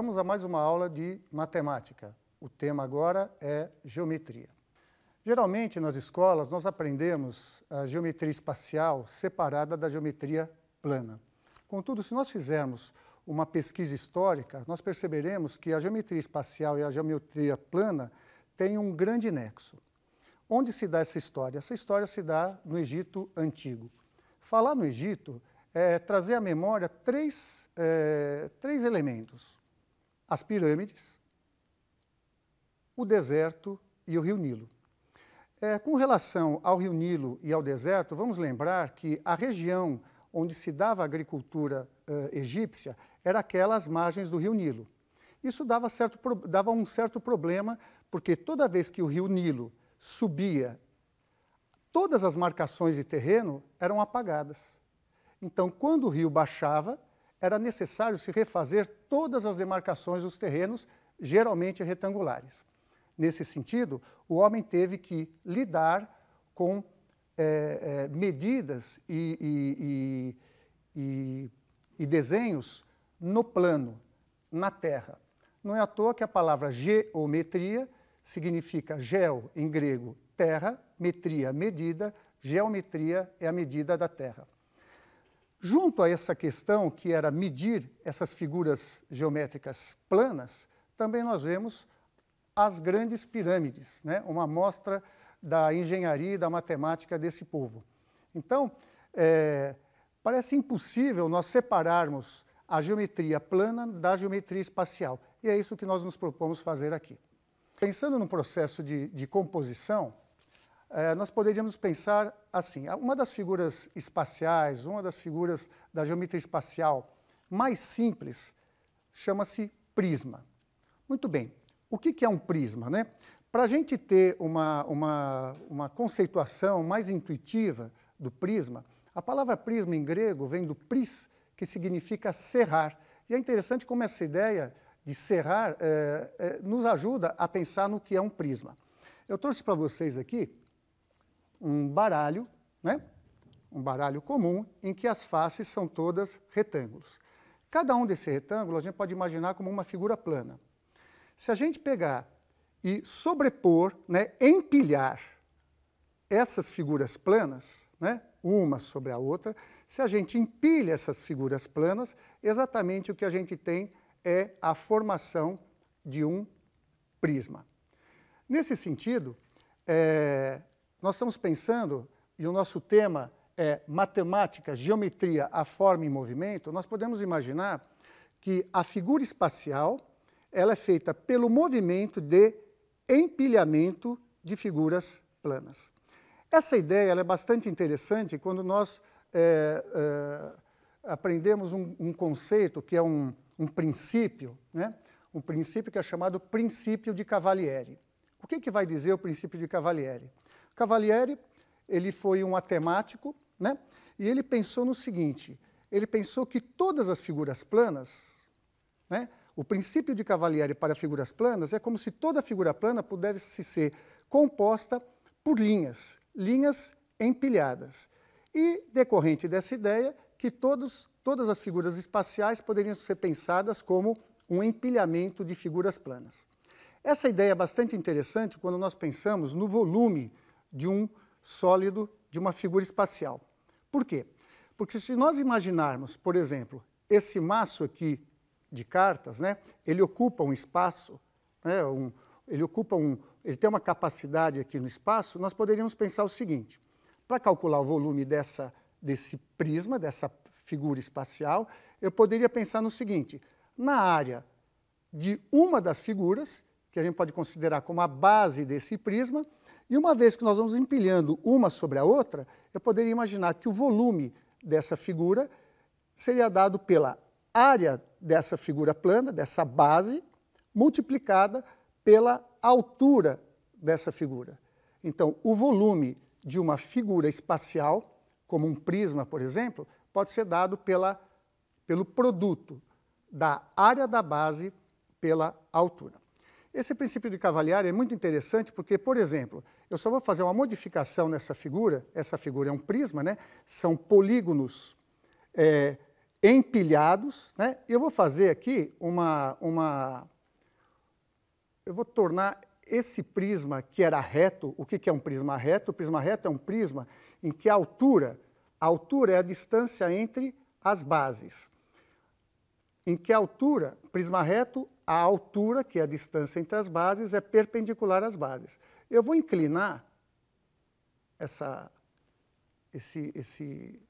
Vamos a mais uma aula de matemática. O tema agora é geometria. Geralmente, nas escolas, nós aprendemos a geometria espacial separada da geometria plana. Contudo, se nós fizermos uma pesquisa histórica, nós perceberemos que a geometria espacial e a geometria plana têm um grande nexo. Onde se dá essa história? Essa história se dá no Egito Antigo. Falar no Egito é trazer à memória três, é, três elementos as pirâmides, o deserto e o rio Nilo. É, com relação ao rio Nilo e ao deserto, vamos lembrar que a região onde se dava a agricultura uh, egípcia era aquela às margens do rio Nilo. Isso dava, certo, dava um certo problema, porque toda vez que o rio Nilo subia, todas as marcações de terreno eram apagadas. Então, quando o rio baixava, era necessário se refazer todas as demarcações dos terrenos, geralmente retangulares. Nesse sentido, o homem teve que lidar com é, é, medidas e, e, e, e desenhos no plano, na terra. Não é à toa que a palavra geometria significa geo, em grego, terra, metria, medida, geometria é a medida da terra. Junto a essa questão, que era medir essas figuras geométricas planas, também nós vemos as grandes pirâmides, né? uma amostra da engenharia e da matemática desse povo. Então, é, parece impossível nós separarmos a geometria plana da geometria espacial, e é isso que nós nos propomos fazer aqui. Pensando no processo de, de composição, é, nós poderíamos pensar assim: uma das figuras espaciais, uma das figuras da geometria espacial mais simples chama-se prisma. Muito bem, o que, que é um prisma? Né? Para a gente ter uma, uma, uma conceituação mais intuitiva do prisma, a palavra prisma em grego vem do pris, que significa serrar. E é interessante como essa ideia de serrar é, é, nos ajuda a pensar no que é um prisma. Eu trouxe para vocês aqui um baralho, né? um baralho comum, em que as faces são todas retângulos. Cada um desse retângulo a gente pode imaginar como uma figura plana. Se a gente pegar e sobrepor, né, empilhar essas figuras planas, né, uma sobre a outra, se a gente empilha essas figuras planas, exatamente o que a gente tem é a formação de um prisma. Nesse sentido, é, nós estamos pensando, e o nosso tema é matemática, geometria, a forma em movimento, nós podemos imaginar que a figura espacial ela é feita pelo movimento de empilhamento de figuras planas. Essa ideia é bastante interessante quando nós é, é, aprendemos um, um, conceito que é um, um princípio, né? um princípio que é chamado princípio de Cavalieri. O que, que vai dizer o princípio de Cavalieri? Cavalieri, ele foi um matemático, né? E ele pensou no seguinte, ele pensou que todas as figuras planas, né? O princípio de Cavalieri para figuras planas é como se toda figura plana pudesse ser composta por linhas, linhas empilhadas. E, decorrente dessa ideia, que todos, todas as figuras espaciais poderiam ser pensadas como um empilhamento de figuras planas. Essa ideia é bastante interessante quando nós pensamos no volume de um sólido, de uma figura espacial. Por quê? Porque se nós imaginarmos, por exemplo, esse maço aqui de cartas, né, ele ocupa um espaço, né, um, ele ocupa um, ele tem uma capacidade aqui no espaço, nós poderíamos pensar o seguinte: para calcular o volume dessa, desse prisma, dessa figura espacial, eu poderia pensar no seguinte: na área de uma das figuras, que a gente pode considerar como a base desse prisma, e uma vez que nós vamos empilhando uma sobre a outra, eu poderia imaginar que o volume dessa figura seria dado pela área dessa figura plana, dessa base, multiplicada pela altura dessa figura. Então, o volume de uma figura espacial, como um prisma, por exemplo, pode ser dado pela, pelo produto da área da base pela altura. Esse princípio de Cavaliari é muito interessante porque, por exemplo, eu só vou fazer uma modificação nessa figura, essa figura é um prisma, né? são polígonos é, empilhados. Né? Eu vou fazer aqui uma, uma... Eu vou tornar esse prisma que era reto, o que é um prisma reto? O prisma reto é um prisma em que a altura, a altura é a distância entre as bases. Em que a altura, prisma reto, a altura, que é a distância entre as bases, é perpendicular às bases. Eu vou inclinar essa, esse, esse,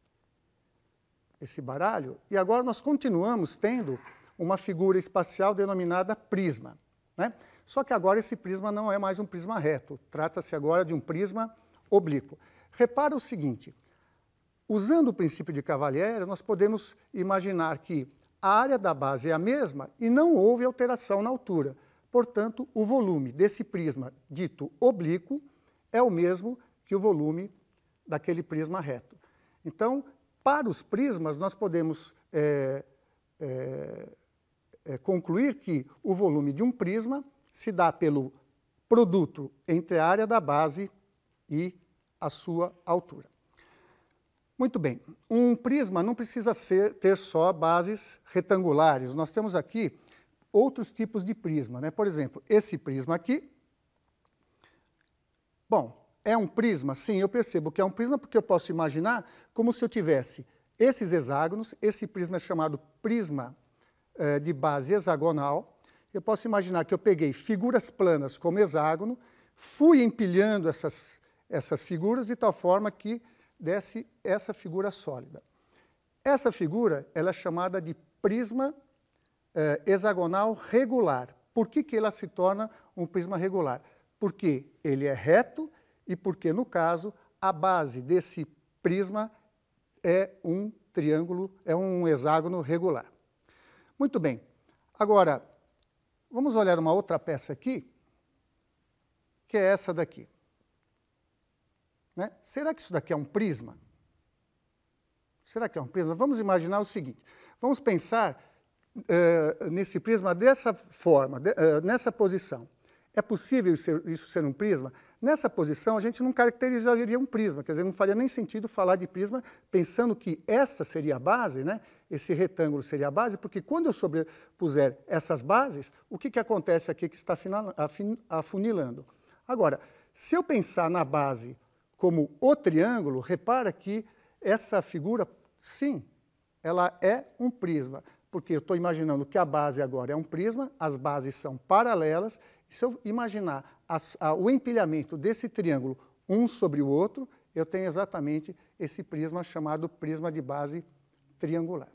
esse baralho e agora nós continuamos tendo uma figura espacial denominada prisma. Né? Só que agora esse prisma não é mais um prisma reto, trata-se agora de um prisma oblíquo. Repara o seguinte, usando o princípio de Cavalieri, nós podemos imaginar que a área da base é a mesma e não houve alteração na altura. Portanto, o volume desse prisma dito oblíquo é o mesmo que o volume daquele prisma reto. Então, para os prismas, nós podemos é, é, é, concluir que o volume de um prisma se dá pelo produto entre a área da base e a sua altura. Muito bem, um prisma não precisa ser, ter só bases retangulares. Nós temos aqui outros tipos de prisma. Né? Por exemplo, esse prisma aqui. Bom, é um prisma? Sim, eu percebo que é um prisma porque eu posso imaginar como se eu tivesse esses hexágonos, esse prisma é chamado prisma eh, de base hexagonal. Eu posso imaginar que eu peguei figuras planas como hexágono, fui empilhando essas, essas figuras de tal forma que desse essa figura sólida. Essa figura ela é chamada de prisma eh, hexagonal regular. Por que, que ela se torna um prisma regular? Porque ele é reto e porque, no caso, a base desse prisma é um triângulo, é um hexágono regular. Muito bem. Agora, vamos olhar uma outra peça aqui, que é essa daqui. Né? Será que isso daqui é um prisma? Será que é um prisma? Vamos imaginar o seguinte. Vamos pensar eh, nesse prisma dessa forma, de, uh, nessa posição. É possível isso ser um prisma? Nessa posição, a gente não caracterizaria um prisma, quer dizer, não faria nem sentido falar de prisma pensando que essa seria a base, né? esse retângulo seria a base, porque quando eu sobrepuser essas bases, o que, que acontece aqui que está afunilando? Agora, se eu pensar na base como o triângulo, repara que essa figura, sim, ela é um prisma porque eu estou imaginando que a base agora é um prisma, as bases são paralelas, e se eu imaginar as, a, o empilhamento desse triângulo um sobre o outro, eu tenho exatamente esse prisma chamado prisma de base triangular.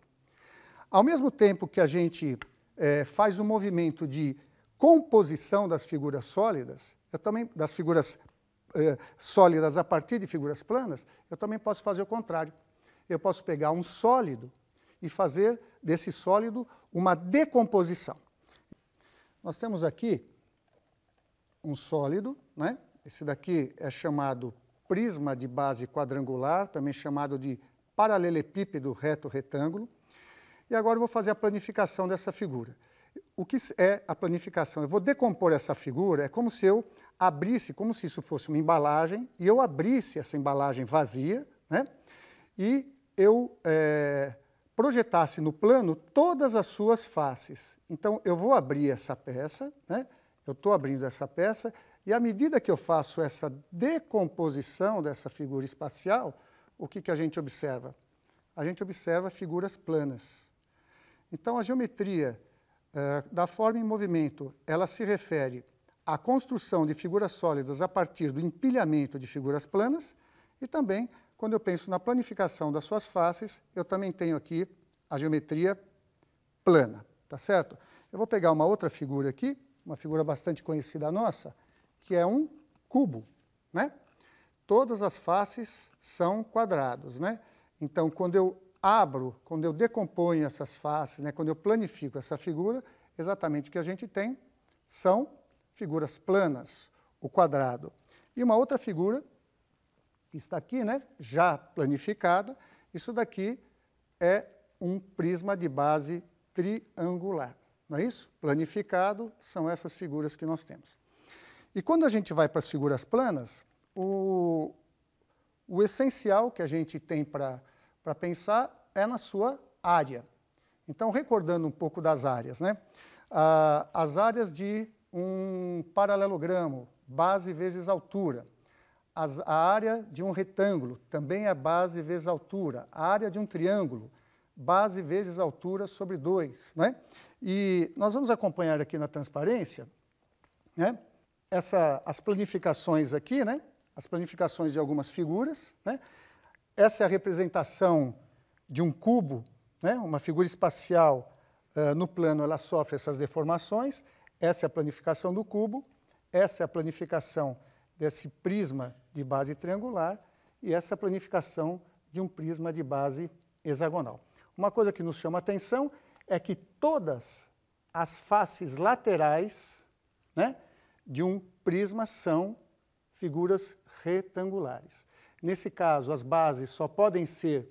Ao mesmo tempo que a gente é, faz o um movimento de composição das figuras sólidas, eu também, das figuras é, sólidas a partir de figuras planas, eu também posso fazer o contrário. Eu posso pegar um sólido e fazer desse sólido uma decomposição. Nós temos aqui um sólido, né? esse daqui é chamado prisma de base quadrangular, também chamado de paralelepípedo reto retângulo. E agora eu vou fazer a planificação dessa figura. O que é a planificação? Eu vou decompor essa figura, é como se eu abrisse, como se isso fosse uma embalagem, e eu abrisse essa embalagem vazia, né? e eu é, projetasse no plano todas as suas faces. Então, eu vou abrir essa peça, né? eu estou abrindo essa peça, e à medida que eu faço essa decomposição dessa figura espacial, o que, que a gente observa? A gente observa figuras planas. Então, a geometria uh, da forma em movimento, ela se refere à construção de figuras sólidas a partir do empilhamento de figuras planas e também quando eu penso na planificação das suas faces, eu também tenho aqui a geometria plana, tá certo? Eu vou pegar uma outra figura aqui, uma figura bastante conhecida nossa, que é um cubo, né? Todas as faces são quadrados, né? Então, quando eu abro, quando eu decomponho essas faces, né, quando eu planifico essa figura, exatamente o que a gente tem são figuras planas, o quadrado. E uma outra figura que está aqui, né, já planificada, isso daqui é um prisma de base triangular. Não é isso? Planificado são essas figuras que nós temos. E quando a gente vai para as figuras planas, o, o essencial que a gente tem para pensar é na sua área. Então, recordando um pouco das áreas, né? Ah, as áreas de um paralelogramo, base vezes altura, a área de um retângulo, também é base vezes altura. A área de um triângulo, base vezes altura sobre 2. Né? E nós vamos acompanhar aqui na transparência né? Essa, as planificações aqui, né? as planificações de algumas figuras. Né? Essa é a representação de um cubo, né? uma figura espacial uh, no plano, ela sofre essas deformações. Essa é a planificação do cubo, essa é a planificação desse prisma de base triangular e essa planificação de um prisma de base hexagonal. Uma coisa que nos chama a atenção é que todas as faces laterais né, de um prisma são figuras retangulares. Nesse caso, as bases só podem ser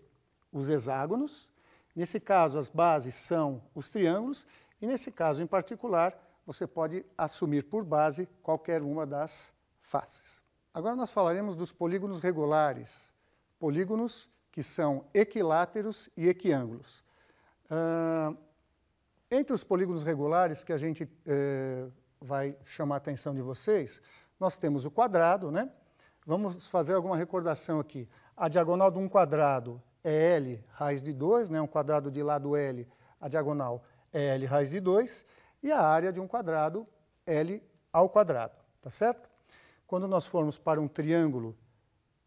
os hexágonos, nesse caso, as bases são os triângulos, e nesse caso em particular, você pode assumir por base qualquer uma das faces. Agora nós falaremos dos polígonos regulares, polígonos que são equiláteros e equiângulos. Uh, entre os polígonos regulares que a gente eh, vai chamar a atenção de vocês, nós temos o quadrado, né? Vamos fazer alguma recordação aqui. A diagonal de um quadrado é L raiz de 2, né? um quadrado de lado L, a diagonal é L raiz de 2, e a área de um quadrado, L ao quadrado, tá certo? Quando nós formos para um triângulo,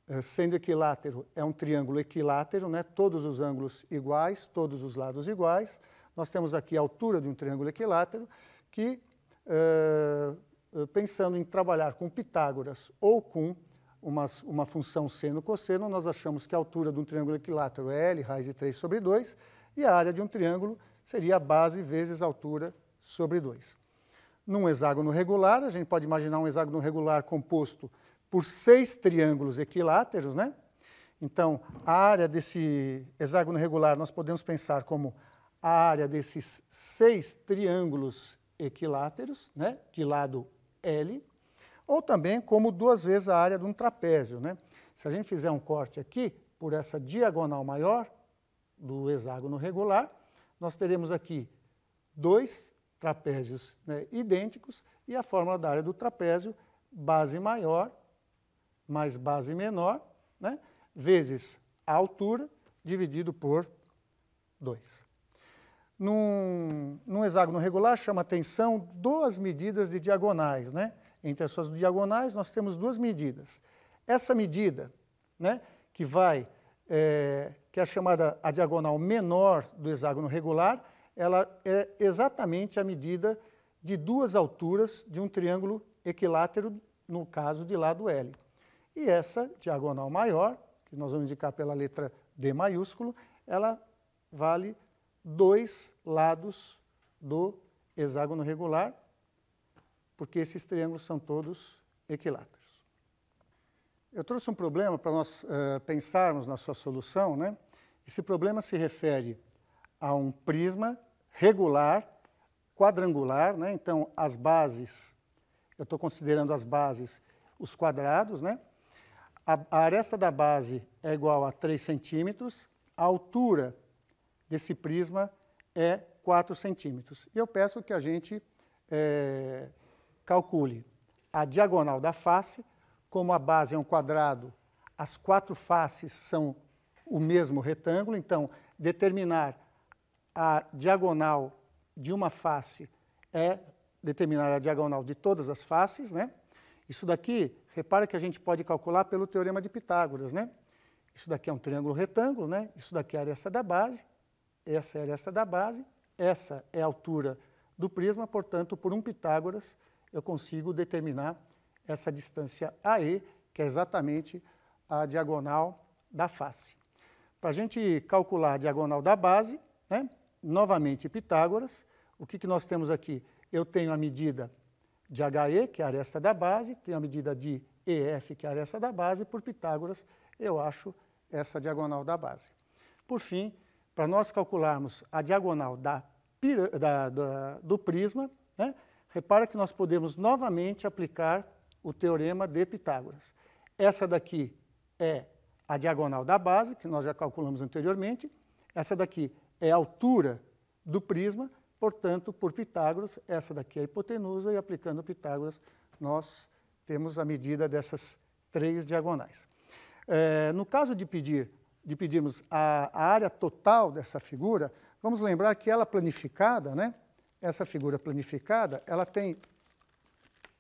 eh, sendo equilátero, é um triângulo equilátero, né? todos os ângulos iguais, todos os lados iguais. Nós temos aqui a altura de um triângulo equilátero, que, uh, pensando em trabalhar com Pitágoras ou com uma, uma função seno cosseno, nós achamos que a altura de um triângulo equilátero é L raiz de 3 sobre 2, e a área de um triângulo seria a base vezes a altura sobre 2 num hexágono regular, a gente pode imaginar um hexágono regular composto por seis triângulos equiláteros, né? Então, a área desse hexágono regular nós podemos pensar como a área desses seis triângulos equiláteros, né, de lado L, ou também como duas vezes a área de um trapézio. Né? Se a gente fizer um corte aqui por essa diagonal maior do hexágono regular, nós teremos aqui dois trapézios né, idênticos e a fórmula da área do trapézio, base maior mais base menor, né, vezes a altura, dividido por 2. Num, num, hexágono regular, chama atenção duas medidas de diagonais. Né? Entre as suas diagonais, nós temos duas medidas. Essa medida, né, que vai, é, que é chamada a diagonal menor do hexágono regular, ela é exatamente a medida de duas alturas de um triângulo equilátero, no caso de lado L. E essa diagonal maior, que nós vamos indicar pela letra D maiúsculo, ela vale dois lados do hexágono regular, porque esses triângulos são todos equiláteros. Eu trouxe um problema para nós uh, pensarmos na sua solução. Né? Esse problema se refere a um prisma regular, quadrangular, né? então as bases, eu estou considerando as bases os quadrados, né? A, a aresta da base é igual a 3 centímetros, a altura desse prisma é 4 centímetros. E eu peço que a gente é, calcule a diagonal da face, como a base é um quadrado, as quatro faces são o mesmo retângulo, então determinar a diagonal de uma face é determinar a diagonal de todas as faces, né? Isso daqui, repara que a gente pode calcular pelo teorema de Pitágoras, né? Isso daqui é um triângulo retângulo, né? Isso daqui é a aresta da base, essa é a aresta da base, essa é a altura do prisma, portanto, por um Pitágoras, eu consigo determinar essa distância AE, que é exatamente a diagonal da face. Para a gente calcular a diagonal da base, né? novamente Pitágoras. O que, que nós temos aqui? Eu tenho a medida de HE, que é a aresta da base, tenho a medida de EF, que é a aresta da base, por Pitágoras eu acho essa diagonal da base. Por fim, para nós calcularmos a diagonal da, da, da, do prisma, né, repara que nós podemos novamente aplicar o teorema de Pitágoras. Essa daqui é a diagonal da base, que nós já calculamos anteriormente. Essa daqui é a altura do prisma, portanto, por Pitágoras, essa daqui é a hipotenusa, e aplicando Pitágoras, nós temos a medida dessas três diagonais. É, no caso de, pedir, de pedirmos a, a, área total dessa figura, vamos lembrar que ela planificada, né? essa figura planificada, ela tem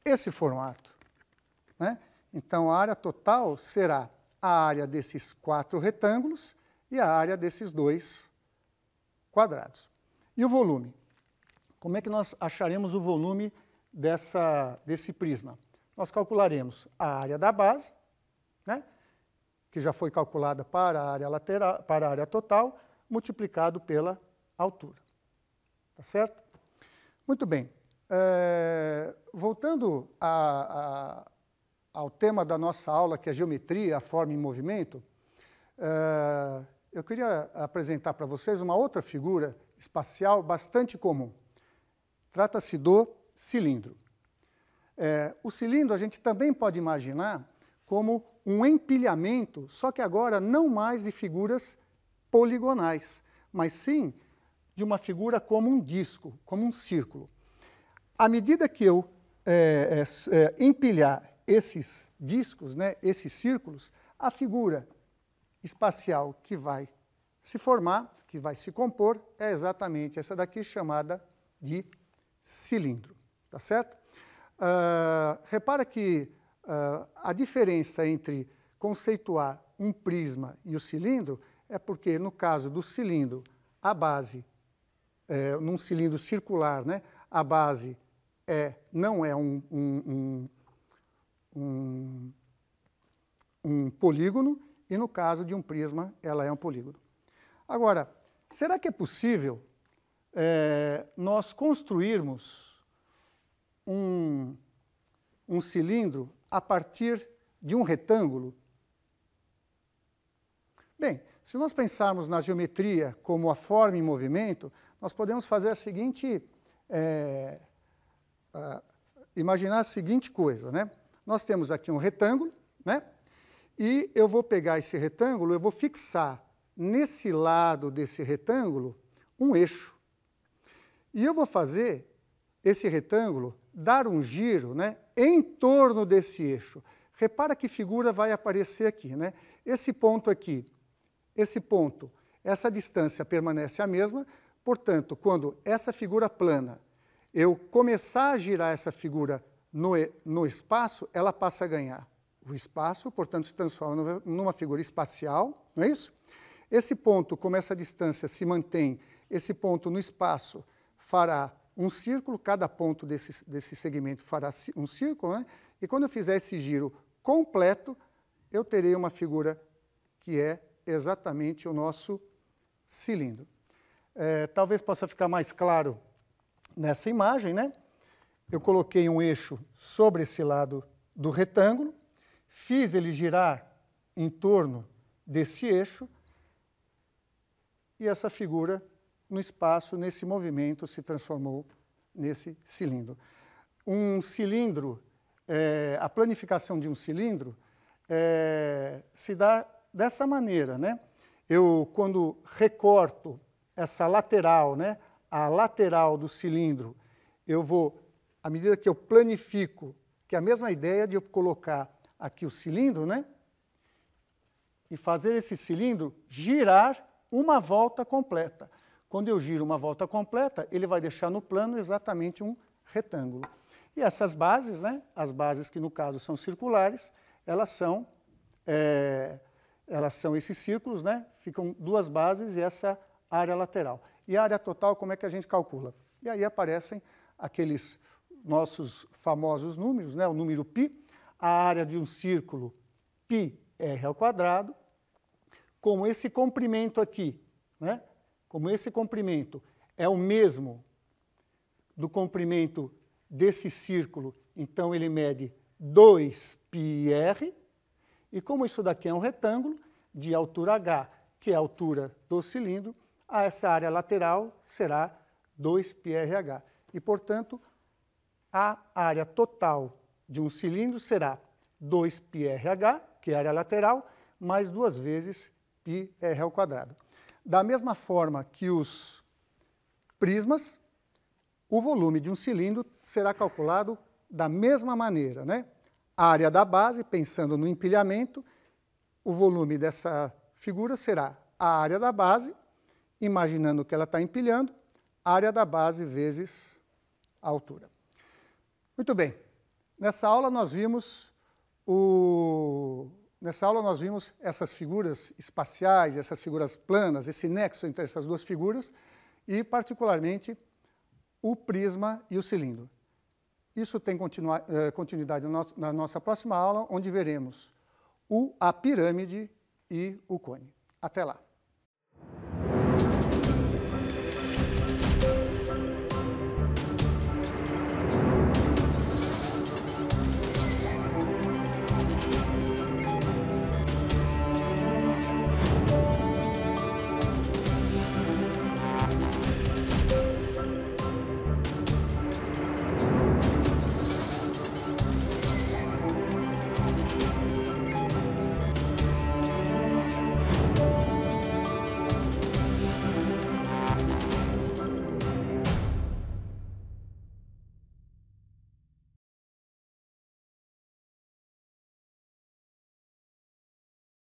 esse formato. Né? Então, a área total será a área desses quatro retângulos e a área desses dois quadrados. E o volume? Como é que nós acharemos o volume dessa, desse prisma? Nós calcularemos a área da base, né, que já foi calculada para a área lateral, para a área total, multiplicado pela altura. Tá certo? Muito bem. É, voltando a, a, ao tema da nossa aula, que é a geometria, a forma em movimento, é, eu queria apresentar para vocês uma outra figura espacial bastante comum. Trata-se do cilindro. É, o cilindro a gente também pode imaginar como um empilhamento, só que agora não mais de figuras poligonais, mas sim de uma figura como um disco, como um círculo. À medida que eu é, é, é empilhar esses discos, né, esses círculos, a figura espacial que vai se formar, que vai se compor, é exatamente essa daqui chamada de cilindro, tá certo? Uh, repara que uh, a diferença entre conceituar um prisma e o cilindro é porque, no caso do cilindro, a base, é, num cilindro circular, né, a base é, não é um, um, um, um polígono e no caso de um prisma, ela é um polígono. Agora, será que é possível é, nós construirmos um, um cilindro a partir de um retângulo? Bem, se nós pensarmos na geometria como a forma em movimento, nós podemos fazer a seguinte... É, a, imaginar a seguinte coisa, né? Nós temos aqui um retângulo, né? E eu vou pegar esse retângulo, eu vou fixar nesse lado desse retângulo um eixo. E eu vou fazer esse retângulo dar um giro né, em torno desse eixo. Repara que figura vai aparecer aqui. Né? Esse ponto aqui, esse ponto, essa distância permanece a mesma, portanto, quando essa figura plana, eu começar a girar essa figura no, no espaço, ela passa a ganhar o espaço, portanto, se transforma numa figura espacial, não é isso? Esse ponto, como essa distância se mantém, esse ponto no espaço fará um círculo, cada ponto desse, desse segmento fará um círculo, né? e quando eu fizer esse giro completo, eu terei uma figura que é exatamente o nosso cilindro. É, talvez possa ficar mais claro nessa imagem, né? Eu coloquei um eixo sobre esse lado do retângulo, fiz ele girar em torno desse eixo e essa figura no espaço, nesse movimento, se transformou nesse cilindro. Um cilindro, é, a planificação de um cilindro é, se dá dessa maneira, né? Eu, quando recorto essa lateral, né, a lateral do cilindro, eu vou, à medida que eu planifico, que é a mesma ideia de eu colocar aqui o cilindro, né? E fazer esse cilindro girar uma volta completa. Quando eu giro uma volta completa, ele vai deixar no plano exatamente um retângulo. E essas bases, né, as bases que no caso são circulares, elas são, é, elas são esses círculos, né, ficam duas bases e essa área lateral. E a área total, como é que a gente calcula? E aí aparecem aqueles nossos famosos números, né, o número π, a área de um círculo πr ao quadrado, como esse comprimento aqui, né? como esse comprimento é o mesmo do comprimento desse círculo, então ele mede 2πr, e como isso daqui é um retângulo de altura h, que é a altura do cilindro, a essa área lateral será 2πrh. E, portanto, a área total de um cilindro será 2πRh, que é a área lateral, mais duas vezes πr ao quadrado. Da mesma forma que os prismas, o volume de um cilindro será calculado da mesma maneira. Né? A área da base, pensando no empilhamento, o volume dessa figura será a área da base, imaginando que ela está empilhando, área da base vezes a altura. Muito bem, Nessa aula nós vimos o... Nessa aula nós vimos essas figuras espaciais, essas figuras planas, esse nexo entre essas duas figuras e, particularmente, o prisma e o cilindro. Isso tem eh, continuidade na nossa próxima aula, onde veremos o, a pirâmide e o cone. Até lá!